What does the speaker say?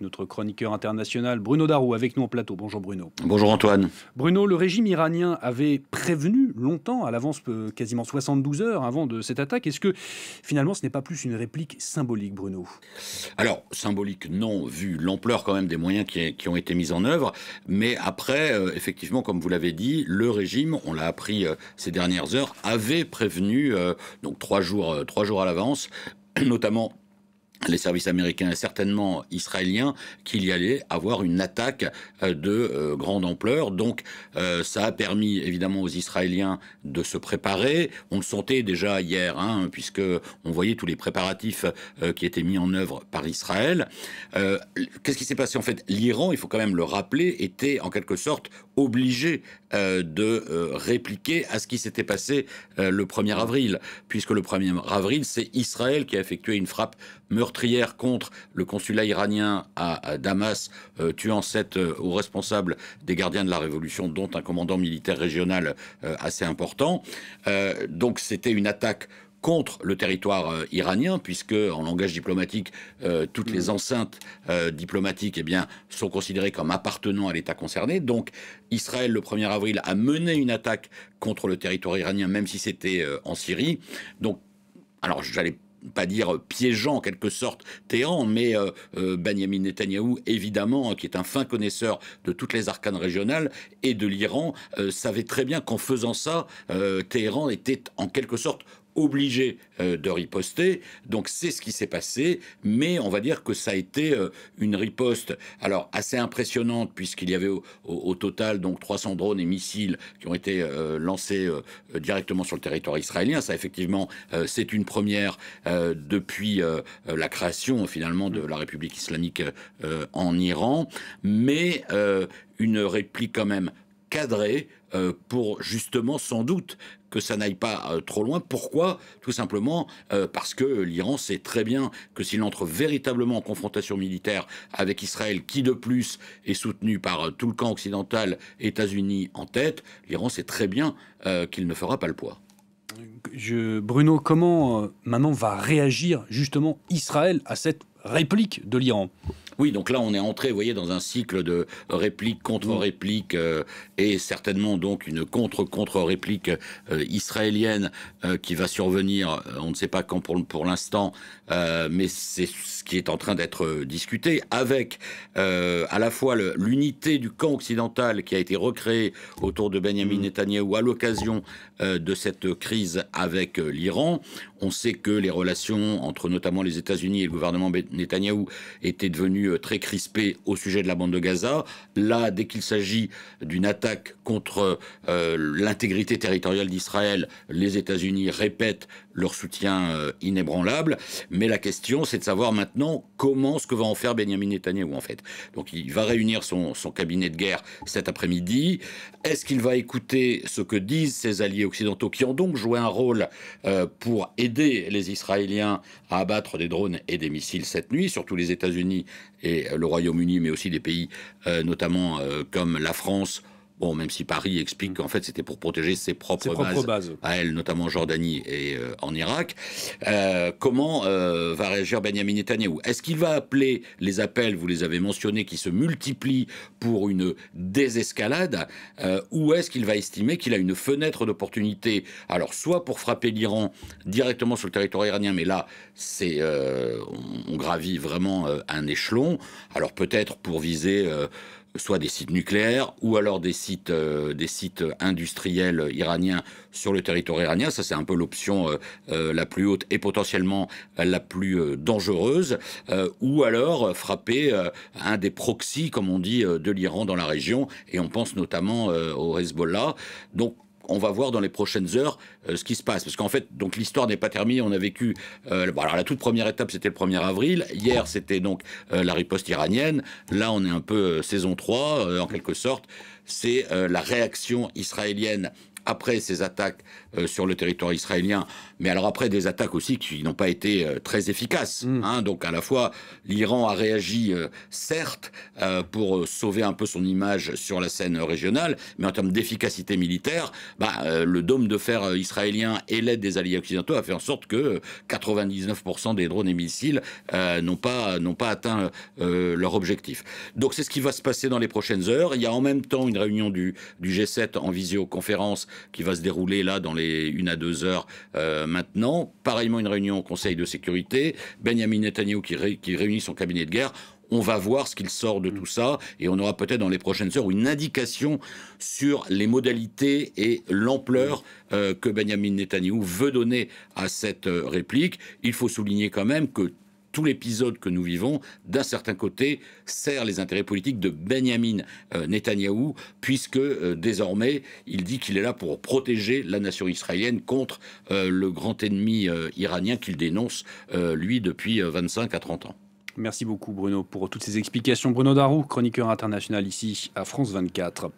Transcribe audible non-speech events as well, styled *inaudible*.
notre chroniqueur international Bruno Darou, avec nous en plateau. Bonjour Bruno. Bonjour Antoine. Bruno, le régime iranien avait prévenu longtemps, à l'avance euh, quasiment 72 heures avant de cette attaque. Est-ce que finalement ce n'est pas plus une réplique symbolique, Bruno Alors, symbolique non, vu l'ampleur quand même des moyens qui, ont été mis en œuvre. Mais après, euh, effectivement, comme vous l'avez dit, le régime, on l'a appris euh, ces dernières heures, avait prévenu, donc trois jours, trois jours à l'avance, *clears throat* notamment les services américains et certainement israéliens qu'il y allait avoir une attaque euh, de euh, grande ampleur. Donc euh, ça a permis évidemment aux Israéliens de se préparer. On le sentait déjà hier, hein, puisque on voyait tous les préparatifs qui étaient mis en œuvre par Israël. Qu'est-ce qui s'est passé en fait L'Iran, il faut quand même le rappeler, était en quelque sorte obligé de répliquer à ce qui s'était passé le 1er avril, puisque le 1er avril, c'est Israël qui a effectué une frappe meurtrière meurtrière contre le consulat iranien à, Damas, euh, tuant sept euh, responsables des gardiens de la révolution, dont un commandant militaire régional euh, assez important. Euh, donc c'était une attaque contre le territoire iranien, puisque en langage diplomatique, toutes les mmh. enceintes diplomatiques eh bien, sont considérées comme appartenant à l'État concerné. Donc Israël, le 1er avril, a mené une attaque contre le territoire iranien, même si c'était en Syrie. Donc, alors j'allais pas dire piégeant en quelque sorte Téhéran, mais euh, euh, Benjamin Netanyahou, évidemment, hein, qui est un fin connaisseur de toutes les arcanes régionales et de l'Iran, euh, savait très bien qu'en faisant ça, Téhéran était en quelque sorte obligé euh, de riposter. Donc c'est ce qui s'est passé, mais on va dire que ça a été euh, une riposte, alors assez impressionnante, puisqu'il y avait au, total donc 300 drones et missiles qui ont été euh, lancés directement sur le territoire israélien. Ça, effectivement, c'est une première depuis la création finalement de la République islamique en Iran, mais une réplique quand même cadrer euh, pour justement sans doute que ça n'aille pas euh, trop loin. Pourquoi Tout simplement euh, parce que l'Iran sait très bien que s'il entre véritablement en confrontation militaire avec Israël, qui de plus est soutenu par tout le camp occidental, États-Unis en tête, l'Iran sait très bien qu'il ne fera pas le poids. Je, Bruno, comment maintenant va réagir justement Israël à cette réplique de l'Iran. Oui, donc là, on est entré, vous voyez, dans un cycle de réplique contre réplique euh, et certainement donc une contre-contre-réplique euh, israélienne euh, qui va survenir, on ne sait pas quand pour, pour l'instant, mais c'est ce qui est en train d'être discuté avec à la fois l'unité du camp occidental qui a été recréée autour de Benjamin mm. Netanyahu à l'occasion de cette crise avec l'Iran. On sait que les relations entre notamment les États-Unis et le gouvernement ben, Netanyahou était devenu euh, très crispé au sujet de la bande de Gaza. Là, dès qu'il s'agit d'une attaque contre euh, l'intégrité territoriale d'Israël, les États-Unis répètent leur soutien euh, inébranlable. Mais la question, c'est de savoir maintenant comment ce que va en faire Benjamin Netanyahou, en fait. Donc, il va réunir son, cabinet de guerre cet après-midi. Est-ce qu'il va écouter ce que disent ses alliés occidentaux, qui ont donc joué un rôle pour aider les Israéliens à abattre des drones et des missiles cette nuit, surtout les États-Unis et le Royaume-Uni, mais aussi des pays euh, notamment euh, comme la France, Bon, même si Paris explique mm. qu'en fait c'était pour protéger ses propres, bases, à elle, notamment en Jordanie et euh, en Irak, euh, comment euh, va réagir Benjamin Netanyahu Est-ce qu'il va appeler les appels, vous les avez mentionnés, qui se multiplient pour une désescalade, ou est-ce qu'il va estimer qu'il a une fenêtre d'opportunité, alors soit pour frapper l'Iran directement sur le territoire iranien, mais là c'est on, gravit vraiment un échelon, alors peut-être pour viser soit des sites nucléaires ou alors des sites, euh, des sites industriels iraniens sur le territoire iranien. Ça, c'est un peu l'option euh, euh, la plus haute et potentiellement la plus dangereuse. ou alors frapper un des proxys, comme on dit, de l'Iran dans la région. Et on pense notamment au Hezbollah. Donc, on va voir dans les prochaines heures euh, ce qui se passe. Parce qu'en fait, donc l'histoire n'est pas terminée. On a vécu. Euh, bah, la toute première étape, c'était le 1er avril. Hier, c'était donc euh, la riposte iranienne. Là, on est un peu saison 3, en quelque sorte. C'est la réaction israélienne après ces attaques euh, sur le territoire israélien, mais alors après des attaques aussi qui n'ont pas été euh, très efficaces. Mm. Hein. donc à la fois, l'Iran a réagi, euh, certes, pour sauver un peu son image sur la scène régionale, mais en termes d'efficacité militaire, bah, le dôme de fer israélien et l'aide des alliés occidentaux a fait en sorte que 99% des drones et missiles n'ont pas, pas atteint leur objectif. Donc c'est ce qui va se passer dans les prochaines heures. Il y a en même temps une réunion du G7 en visioconférence qui va se dérouler là dans les une à deux heures euh, maintenant. Pareillement, une réunion au Conseil de sécurité. Benjamin Netanyahu qui, réunit son cabinet de guerre on va voir ce qu'il sort de tout ça et on aura peut-être dans les prochaines heures une indication sur les modalités et l'ampleur euh, que Benjamin Netanyahu veut donner à cette euh, réplique. Il faut souligner quand même que tout l'épisode que nous vivons, d'un certain côté, sert les intérêts politiques de Benjamin euh, Netanyahou, puisque euh, désormais, il dit qu'il est là pour protéger la nation israélienne contre euh, le grand ennemi iranien qu'il dénonce, lui, depuis 25 à 30 ans. Merci beaucoup Bruno pour toutes ces explications. Bruno Darou, chroniqueur international ici à France 24.